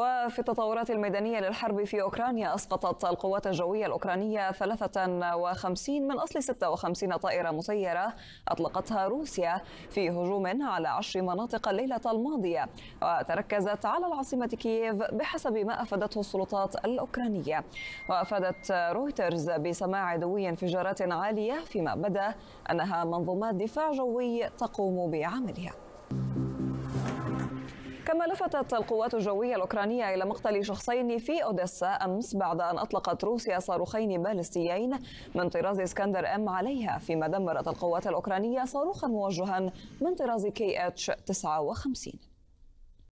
وفي التطورات الميدانية للحرب في أوكرانيا أسقطت القوات الجوية الأوكرانية 53 من أصل 56 طائرة مسيرة أطلقتها روسيا في هجوم على عشر مناطق الليلة الماضية وتركزت على العاصمة كييف بحسب ما أفادته السلطات الأوكرانية وأفادت رويترز بسماع عدوي انفجارات عالية فيما بدا أنها منظومات دفاع جوي تقوم بعملها كما لفتت القوات الجوية الأوكرانية إلى مقتل شخصين في أوديسا أمس بعد أن أطلقت روسيا صاروخين باليستيين من طراز اسكندر أم عليها فيما دمرت القوات الأوكرانية صاروخا موجها من طراز كي اتش 59